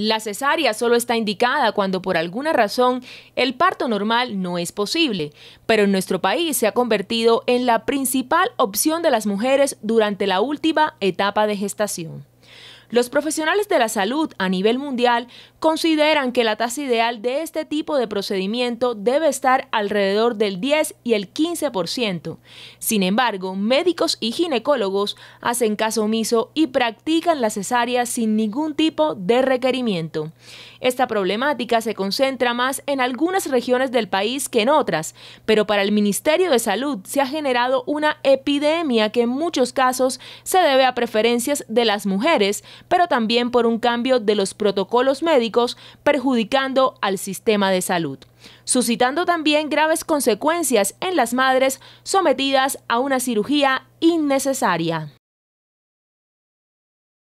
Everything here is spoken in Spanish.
La cesárea solo está indicada cuando por alguna razón el parto normal no es posible, pero en nuestro país se ha convertido en la principal opción de las mujeres durante la última etapa de gestación. Los profesionales de la salud a nivel mundial consideran que la tasa ideal de este tipo de procedimiento debe estar alrededor del 10 y el 15%. Sin embargo, médicos y ginecólogos hacen caso omiso y practican la cesárea sin ningún tipo de requerimiento. Esta problemática se concentra más en algunas regiones del país que en otras, pero para el Ministerio de Salud se ha generado una epidemia que en muchos casos se debe a preferencias de las mujeres, pero también por un cambio de los protocolos médicos perjudicando al sistema de salud, suscitando también graves consecuencias en las madres sometidas a una cirugía innecesaria.